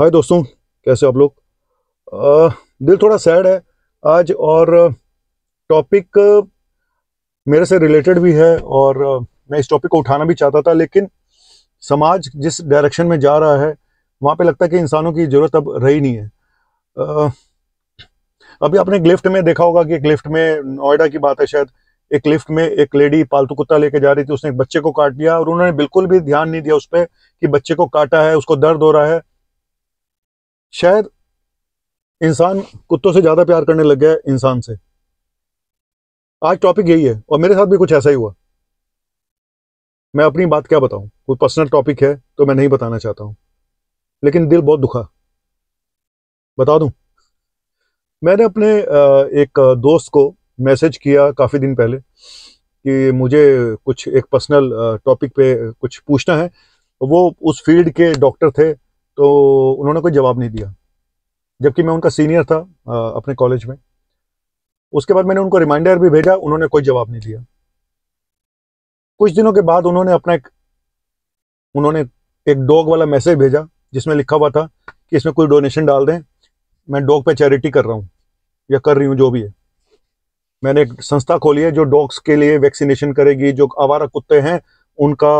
हाय दोस्तों कैसे आप लोग दिल थोड़ा सैड है आज और टॉपिक मेरे से रिलेटेड भी है और मैं इस टॉपिक को उठाना भी चाहता था लेकिन समाज जिस डायरेक्शन में जा रहा है वहाँ पे लगता है कि इंसानों की ज़रूरत अब रही नहीं है आ, अभी आपने एक लिफ्ट में देखा होगा कि एक लिफ्ट में नोएडा की बात है शायद एक लिफ्ट में एक लेडी पालतू कुत्ता लेके जा रही थी उसने एक बच्चे को काट दिया और उन्होंने बिल्कुल भी ध्यान नहीं दिया उस पर कि बच्चे को काटा है उसको दर्द हो रहा है शायद इंसान कुत्तों से ज़्यादा प्यार करने लग गया है इंसान से आज टॉपिक यही है और मेरे साथ भी कुछ ऐसा ही हुआ मैं अपनी बात क्या बताऊं कोई पर्सनल टॉपिक है तो मैं नहीं बताना चाहता हूं लेकिन दिल बहुत दुखा बता दूं मैंने अपने एक दोस्त को मैसेज किया काफ़ी दिन पहले कि मुझे कुछ एक पर्सनल टॉपिक पे कुछ पूछना है वो उस फील्ड के डॉक्टर थे तो उन्होंने कोई जवाब नहीं दिया जबकि मैं उनका सीनियर था अपने कॉलेज में उसके बाद मैंने उनको रिमाइंडर भी भेजा उन्होंने कोई जवाब नहीं दिया कुछ दिनों के बाद उन्होंने अपना एक उन्होंने एक डॉग वाला मैसेज भेजा जिसमें लिखा हुआ था कि इसमें कोई डोनेशन डाल दें मैं डॉग पे चैरिटी कर रहा हूँ या कर रही हूँ जो भी है मैंने एक संस्था खोली है जो डॉग्स के लिए वैक्सीनेशन करेगी जो आवारा कुत्ते हैं उनका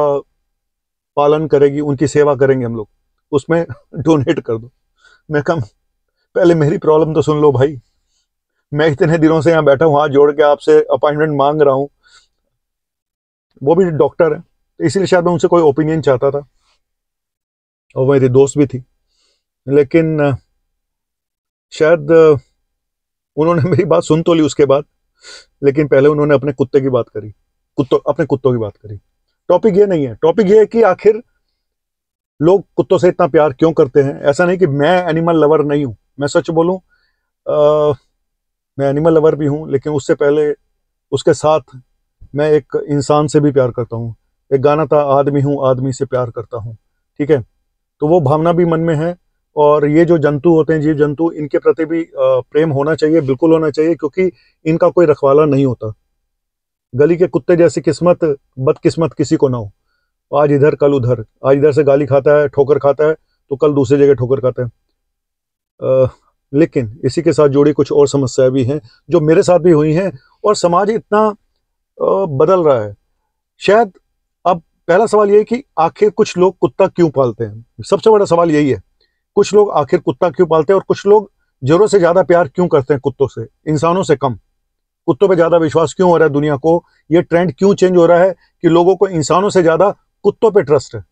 पालन करेगी उनकी सेवा करेंगे हम लोग उसमें डोनेट कर दो मैं कम पहले मेरी प्रॉब्लम तो सुन लो भाई मैं इतने दिनों से यहाँ बैठा हूँ हाथ जोड़ के आपसे अपॉइंटमेंट मांग रहा हूँ वो भी डॉक्टर है तो इसीलिए शायद मैं उनसे कोई ओपिनियन चाहता था और मेरी दोस्त भी थी लेकिन शायद उन्होंने मेरी बात सुन तो ली उसके बाद लेकिन पहले उन्होंने अपने कुत्ते की बात करी कुत्तों अपने कुत्तों की बात करी टॉपिक ये नहीं है टॉपिक ये है कि आखिर लोग कुत्तों से इतना प्यार क्यों करते हैं ऐसा नहीं कि मैं एनिमल लवर नहीं हूँ मैं सच बोलूँ मैं एनिमल लवर भी हूँ लेकिन उससे पहले उसके साथ मैं एक इंसान से भी प्यार करता हूँ एक गाना था आदमी हूँ आदमी से प्यार करता हूँ ठीक है तो वो भावना भी मन में है और ये जो जंतु होते हैं जीव जंतु इनके प्रति भी प्रेम होना चाहिए बिल्कुल होना चाहिए क्योंकि इनका कोई रखवाला नहीं होता गली के कुत्ते जैसी किस्मत बदकिस्मत किसी को ना हो आज इधर कल उधर आज इधर से गाली खाता है ठोकर खाता है तो कल दूसरी जगह ठोकर खाता है आ, लेकिन इसी के साथ जुड़ी कुछ और समस्याएं भी हैं जो मेरे साथ भी हुई हैं और समाज इतना आ, बदल रहा है शायद अब पहला सवाल ये है कि आखिर कुछ लोग कुत्ता क्यों पालते हैं सबसे बड़ा सवाल यही है कुछ लोग आखिर कुत्ता क्यों पालते हैं और कुछ लोग जरूरत से ज़्यादा प्यार क्यों करते हैं कुत्तों से इंसानों से कम कुत्तों पे ज़्यादा विश्वास क्यों हो रहा है दुनिया को ये ट्रेंड क्यों चेंज हो रहा है कि लोगों को इंसानों से ज़्यादा कुत्तों पे ट्रस्ट है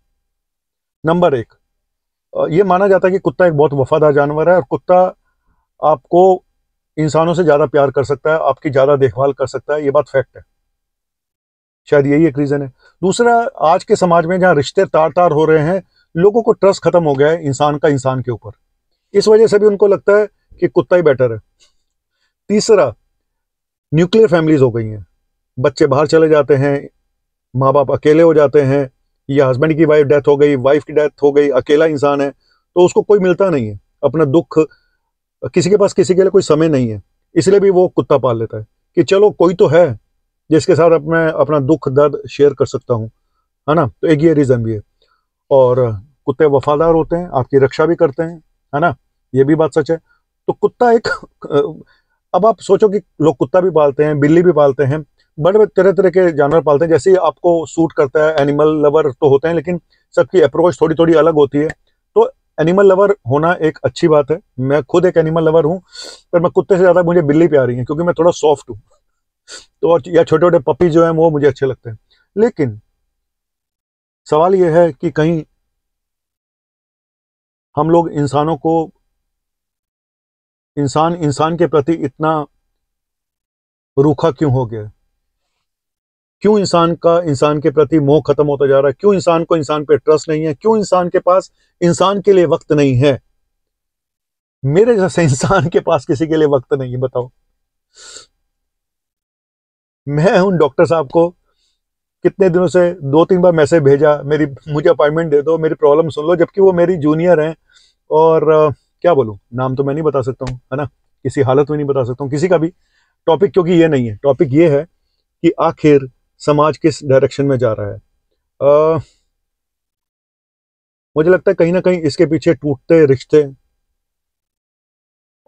नंबर एक ये माना जाता है कि कुत्ता एक बहुत वफादार जानवर है और कुत्ता आपको इंसानों से ज़्यादा प्यार कर सकता है आपकी ज़्यादा देखभाल कर सकता है ये बात फैक्ट है शायद यही एक रीज़न है दूसरा आज के समाज में जहाँ रिश्ते तार तार हो रहे हैं लोगों को ट्रस्ट खत्म हो गया है इंसान का इंसान के ऊपर इस वजह से भी उनको लगता है कि कुत्ता ही बेटर है तीसरा न्यूक्लियर फैमिलीज़ हो गई हैं बच्चे बाहर चले जाते हैं माँ बाप अकेले हो जाते हैं या हस्बैंड की वाइफ डेथ हो गई वाइफ की डेथ हो गई अकेला इंसान है तो उसको कोई मिलता नहीं है अपना दुख किसी के पास किसी के लिए कोई समय नहीं है इसलिए भी वो कुत्ता पाल लेता है कि चलो कोई तो है जिसके साथ अब मैं अपना दुख दर्द शेयर कर सकता हूँ है ना तो एक ये रीज़न भी है और कुत्ते वफादार होते हैं आपकी रक्षा भी करते हैं है ना ये भी बात सच है तो कुत्ता एक अब आप सोचो कि लोग कुत्ता भी पालते हैं बिल्ली भी पालते हैं बड़े तरह तरह के जानवर पालते हैं जैसे आपको सूट करता है एनिमल लवर तो होते हैं लेकिन सबकी अप्रोच थोड़ी थोड़ी अलग होती है तो एनिमल लवर होना एक अच्छी बात है मैं खुद एक एनिमल लवर हूँ पर मैं कुत्ते से ज़्यादा मुझे बिल्ली प्यारी है क्योंकि मैं थोड़ा सॉफ्ट हूँ तो और या छोटे छोटे पपी जो हैं वो मुझे अच्छे लगते हैं लेकिन सवाल ये है कि कहीं हम लोग इंसानों को इंसान इंसान के प्रति इतना रूखा क्यों हो गया क्यों इंसान का इंसान के प्रति मोह खत्म होता जा रहा है क्यों इंसान को इंसान पे ट्रस्ट नहीं है क्यों इंसान के पास इंसान के लिए वक्त नहीं है मेरे जैसे इंसान के पास किसी के लिए वक्त नहीं है बताओ मैं उन डॉक्टर साहब को कितने दिनों से दो तीन बार मैसेज भेजा मेरी मुझे अपॉइंटमेंट दे दो मेरी प्रॉब्लम सुन लो जबकि वो मेरी जूनियर हैं और क्या बोलूँ नाम तो मैं नहीं बता सकता हूँ है ना किसी हालत में नहीं बता सकता हूँ किसी का भी टॉपिक क्योंकि ये नहीं है टॉपिक ये है कि आखिर समाज किस डायरेक्शन में जा रहा है आ, मुझे लगता है कहीं ना कहीं इसके पीछे टूटते रिश्ते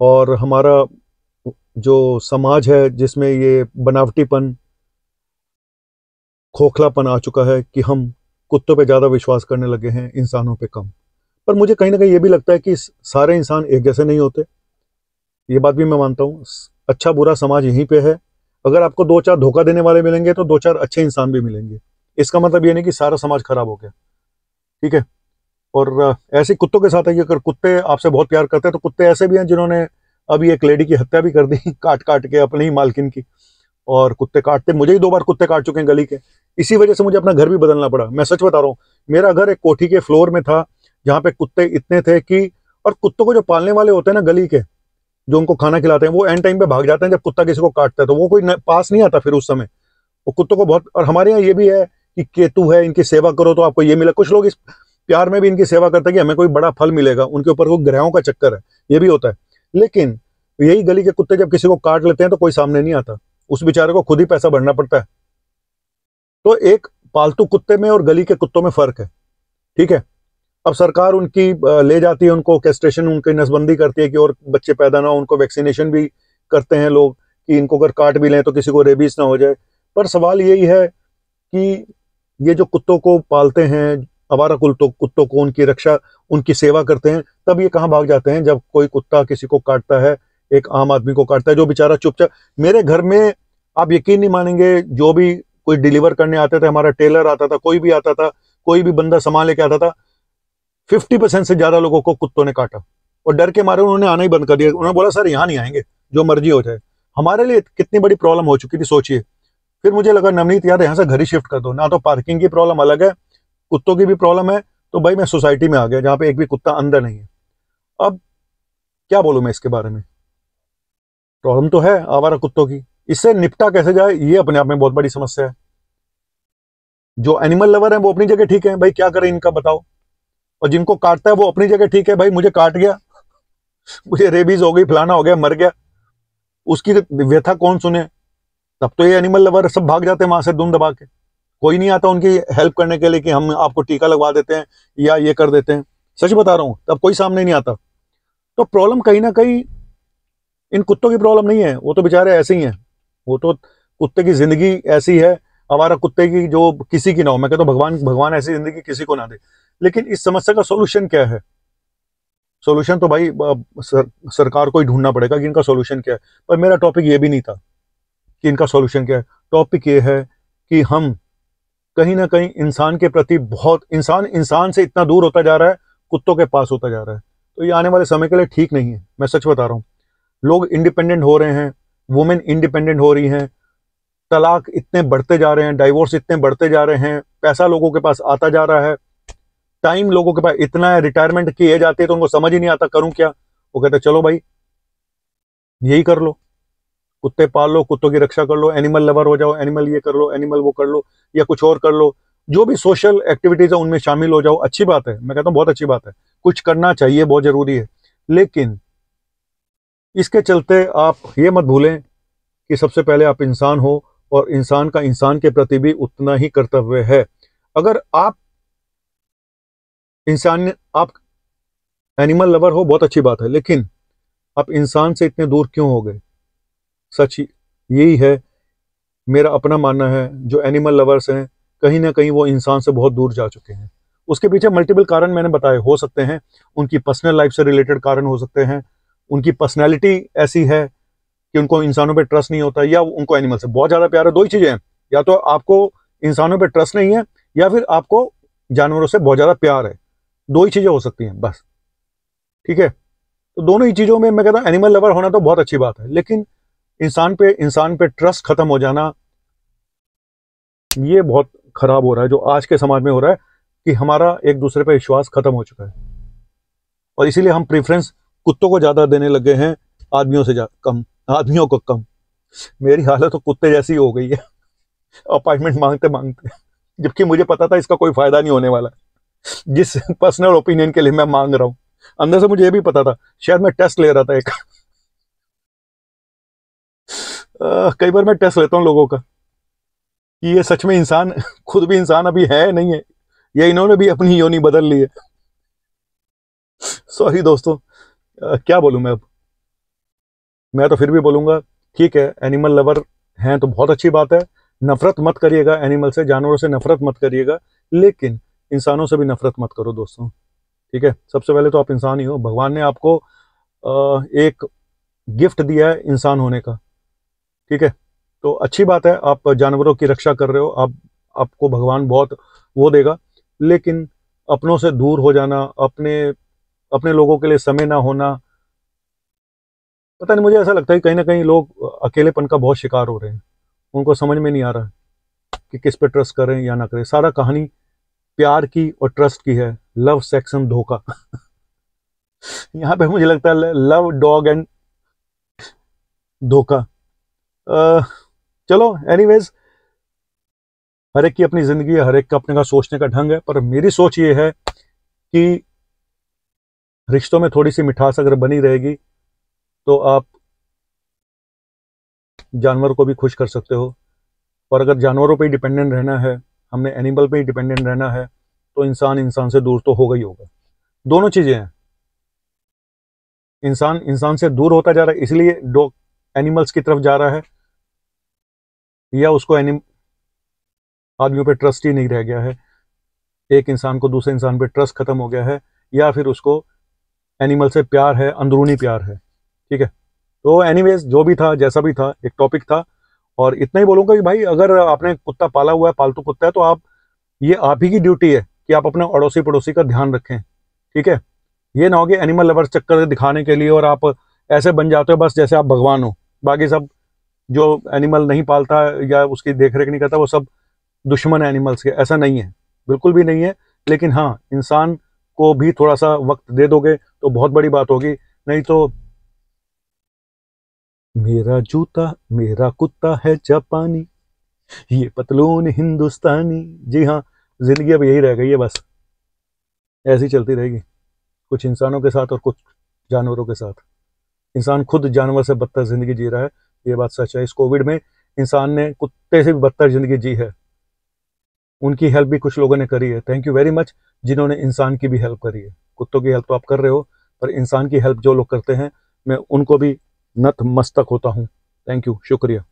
और हमारा जो समाज है जिसमें ये बनावटीपन खोखलापन आ चुका है कि हम कुत्तों पे ज़्यादा विश्वास करने लगे हैं इंसानों पे कम पर मुझे कहीं ना कहीं ये भी लगता है कि सारे इंसान एक जैसे नहीं होते ये बात भी मैं मानता हूँ अच्छा बुरा समाज यहीं पे है अगर आपको दो चार धोखा देने वाले मिलेंगे तो दो चार अच्छे इंसान भी मिलेंगे इसका मतलब ये नहीं कि सारा समाज खराब हो गया ठीक है और ऐसे कुत्तों के साथ है कि अगर कुत्ते आपसे बहुत प्यार करते हैं तो कुत्ते ऐसे भी हैं जिन्होंने अभी एक लेडी की हत्या भी कर दी काट काट के अपने ही मालकिन की और कुत्ते काटते मुझे ही दो बार कुत्ते काट चुके हैं गली के इसी वजह से मुझे अपना घर भी बदलना पड़ा मैं सच बता रहा हूँ मेरा घर एक कोठी के फ्लोर में था जहाँ पे कुत्ते इतने थे कि और कुत्तों को जो पालने वाले होते हैं ना गली के जो उनको खाना खिलाते हैं वो एंड टाइम पे भाग जाते हैं जब कुत्ता किसी को काटता है तो वो कोई पास नहीं आता फिर उस समय वो कुत्तों को बहुत और हमारे यहाँ ये भी है कि केतु है इनकी सेवा करो तो आपको ये मिला कुछ लोग इस प्यार में भी इनकी सेवा करते हैं कि हमें कोई बड़ा फल मिलेगा उनके ऊपर कोई ग्रहों का चक्कर है ये भी होता है लेकिन यही गली के कुत्ते जब किसी को काट लेते हैं तो कोई सामने नहीं आता उस बेचारे को खुद ही पैसा भरना पड़ता है तो एक पालतू कुत्ते में और गली के कुत्तों में फर्क है ठीक है अब सरकार उनकी ले जाती है उनको कैस्ट्रेशन उनकी नसबंदी करती है कि और बच्चे पैदा ना हो उनको वैक्सीनेशन भी करते हैं लोग कि इनको अगर काट भी लें तो किसी को रेबीज ना हो जाए पर सवाल यही है कि ये जो कुत्तों को पालते हैं आवारा कुत्तों कुत्तों को उनकी रक्षा उनकी सेवा करते हैं तब ये कहाँ भाग जाते हैं जब कोई कुत्ता किसी को काटता है एक आम आदमी को काटता है जो बेचारा चुपचाप मेरे घर में आप यकीन नहीं मानेंगे जो भी कोई डिलीवर करने आते थे हमारा टेलर आता था कोई भी आता था कोई भी बंदा सामान लेके आता था फिफ्टी परसेंट से ज्यादा लोगों को कुत्तों ने काटा और डर के मारे उन्होंने आना ही बंद कर दिया उन्होंने बोला सर यहाँ नहीं आएंगे जो मर्जी हो जाए हमारे लिए कितनी बड़ी प्रॉब्लम हो चुकी थी सोचिए फिर मुझे लगा नवनीत यार यहाँ से घर ही शिफ्ट कर दो ना तो पार्किंग की प्रॉब्लम अलग है कुत्तों की भी प्रॉब्लम है तो भाई मैं सोसाइटी में आ गया जहाँ पे एक भी कुत्ता अंदर नहीं है अब क्या बोलूँ मैं इसके बारे में प्रॉब्लम तो है आवारा कुत्तों की इससे निपटा कैसे जाए ये अपने आप में बहुत बड़ी समस्या है जो एनिमल लवर है वो अपनी जगह ठीक है भाई क्या करें इनका बताओ और जिनको काटता है वो अपनी जगह ठीक है भाई मुझे काट गया मुझे रेबीज हो गई फलाना हो गया मर गया उसकी व्यथा कौन सुने तब तो ये एनिमल लवर सब भाग जाते हैं वहां से दुम दबा के कोई नहीं आता उनकी हेल्प करने के लिए कि हम आपको टीका लगवा देते हैं या ये कर देते हैं सच बता रहा हूँ तब कोई सामने नहीं आता तो प्रॉब्लम कहीं ना कहीं इन कुत्तों की प्रॉब्लम नहीं है वो तो बेचारे ऐसे ही हैं वो तो कुत्ते की ज़िंदगी ऐसी है हमारा कुत्ते की जो किसी की ना हो मैं कहता तो भगवान भगवान ऐसी ज़िंदगी किसी को ना दे लेकिन इस समस्या का सोल्यूशन क्या है सोल्यूशन तो भाई सर, सरकार को ही ढूंढना पड़ेगा कि इनका सोल्यूशन क्या है पर मेरा टॉपिक ये भी नहीं था कि इनका सोल्यूशन क्या है टॉपिक ये है कि हम कहीं ना कहीं इंसान के प्रति बहुत इंसान इंसान से इतना दूर होता जा रहा है कुत्तों के पास होता जा रहा है तो ये आने वाले समय के लिए ठीक नहीं है मैं सच बता रहा हूँ लोग इंडिपेंडेंट हो रहे हैं वुमेन इंडिपेंडेंट हो रही हैं तलाक इतने बढ़ते जा रहे हैं डाइवोर्स इतने बढ़ते जा रहे हैं पैसा लोगों के पास आता जा रहा है टाइम लोगों के पास इतना है रिटायरमेंट की एज आती है तो उनको समझ ही नहीं आता करूं क्या वो कहते चलो भाई यही कर लो कुत्ते पाल लो कुत्तों की रक्षा कर लो एनिमल लवर हो जाओ एनिमल ये कर लो एनिमल वो कर लो या कुछ और कर लो जो भी सोशल एक्टिविटीज है उनमें शामिल हो जाओ अच्छी बात है मैं कहता हूँ बहुत अच्छी बात है कुछ करना चाहिए बहुत जरूरी है लेकिन इसके चलते आप ये मत भूलें कि सबसे पहले आप इंसान हो और इंसान का इंसान के प्रति भी उतना ही कर्तव्य है अगर आप इंसान आप एनिमल लवर हो बहुत अच्छी बात है लेकिन आप इंसान से इतने दूर क्यों हो गए सच यही है मेरा अपना मानना है जो एनिमल लवर्स हैं कहीं ना कहीं वो इंसान से बहुत दूर जा चुके हैं उसके पीछे मल्टीपल कारण मैंने बताए हो सकते हैं उनकी पर्सनल लाइफ से रिलेटेड कारण हो सकते हैं उनकी पर्सनैलिटी ऐसी है कि उनको इंसानों पर ट्रस्ट नहीं होता या उनको एनिमल से बहुत ज़्यादा प्यार है दो ही चीज़ें हैं या तो आपको इंसानों पर ट्रस्ट नहीं है या फिर आपको जानवरों से बहुत ज़्यादा प्यार है दो ही चीज़ें हो सकती हैं बस ठीक है तो दोनों ही चीज़ों में मैं कहता हूँ एनिमल लवर होना तो बहुत अच्छी बात है लेकिन इंसान पे इंसान पे ट्रस्ट खत्म हो जाना ये बहुत खराब हो रहा है जो आज के समाज में हो रहा है कि हमारा एक दूसरे पर विश्वास खत्म हो चुका है और इसीलिए हम प्रेफरेंस कुत्तों को ज़्यादा देने लगे हैं आदमियों से कम आदमियों को कम मेरी हालत तो कुत्ते जैसी हो गई है अपॉइंटमेंट मांगते मांगते जबकि मुझे पता था इसका कोई फ़ायदा नहीं होने वाला है जिस पर्सनल ओपिनियन के लिए मैं मांग रहा हूँ अंदर से मुझे ये भी पता था शायद मैं टेस्ट ले रहा था एक कई बार मैं टेस्ट लेता हूँ लोगों का कि ये सच में इंसान खुद भी इंसान अभी है नहीं है ये इन्होंने भी अपनी योनी बदल ली है सॉरी दोस्तों आ, क्या बोलूं मैं अब मैं तो फिर भी बोलूंगा ठीक है एनिमल लवर हैं तो बहुत अच्छी बात है नफरत मत करिएगा एनिमल से जानवरों से नफरत मत करिएगा लेकिन इंसानों से भी नफरत मत करो दोस्तों ठीक है सबसे पहले तो आप इंसान ही हो भगवान ने आपको एक गिफ्ट दिया है इंसान होने का ठीक है तो अच्छी बात है आप जानवरों की रक्षा कर रहे हो आप आपको भगवान बहुत वो देगा लेकिन अपनों से दूर हो जाना अपने अपने लोगों के लिए समय ना होना पता नहीं मुझे ऐसा लगता है कहीं ना कहीं लोग अकेलेपन का बहुत शिकार हो रहे हैं उनको समझ में नहीं आ रहा कि किस पे ट्रस्ट करें या ना करें सारा कहानी प्यार की और ट्रस्ट की है लव सेक्शन धोखा यहाँ पे मुझे लगता है लव डॉग एंड धोखा चलो एनीवेज हर एक की अपनी ज़िंदगी है हर एक का अपने का सोचने का ढंग है पर मेरी सोच ये है कि रिश्तों में थोड़ी सी मिठास अगर बनी रहेगी तो आप जानवर को भी खुश कर सकते हो और अगर जानवरों पे डिपेंडेंट रहना है हमने एनिमल पे ही डिपेंडेंट रहना है तो इंसान इंसान से दूर तो होगा ही होगा दोनों चीज़ें हैं इंसान इंसान से दूर होता जा रहा है इसलिए डॉग एनिमल्स की तरफ जा रहा है या उसको एनिम आदमियों पे ट्रस्ट ही नहीं रह गया है एक इंसान को दूसरे इंसान पे ट्रस्ट खत्म हो गया है या फिर उसको एनिमल से प्यार है अंदरूनी प्यार है ठीक है तो एनीवेज जो भी था जैसा भी था एक टॉपिक था और इतना ही बोलूंगा कि भाई अगर आपने कुत्ता पाला हुआ है पालतू कुत्ता है तो आप ये आप ही की ड्यूटी है कि आप अपने अड़ोसी पड़ोसी का ध्यान रखें ठीक है ये ना होगी एनिमल लवर चक्कर दिखाने के लिए और आप ऐसे बन जाते हो बस जैसे आप भगवान हो बाकी सब जो एनिमल नहीं पालता या उसकी देख रेख नहीं करता वो सब दुश्मन है एनिमल्स के ऐसा नहीं है बिल्कुल भी नहीं है लेकिन हाँ इंसान को भी थोड़ा सा वक्त दे दोगे तो बहुत बड़ी बात होगी नहीं तो मेरा जूता मेरा कुत्ता है जापानी ये पतलून हिंदुस्तानी जी हाँ ज़िंदगी अब यही रह गई है बस ऐसी चलती रहेगी कुछ इंसानों के साथ और कुछ जानवरों के साथ इंसान खुद जानवर से बदतर ज़िंदगी जी रहा है ये बात सच है इस कोविड में इंसान ने कुत्ते से भी बदतर ज़िंदगी जी है उनकी हेल्प भी कुछ लोगों ने करी है थैंक यू वेरी मच जिन्होंने इंसान की भी हेल्प करी है कुत्तों की हेल्प तो आप कर रहे हो पर इंसान की हेल्प जो लोग करते हैं मैं उनको भी नतमस्तक होता हूँ थैंक यू शुक्रिया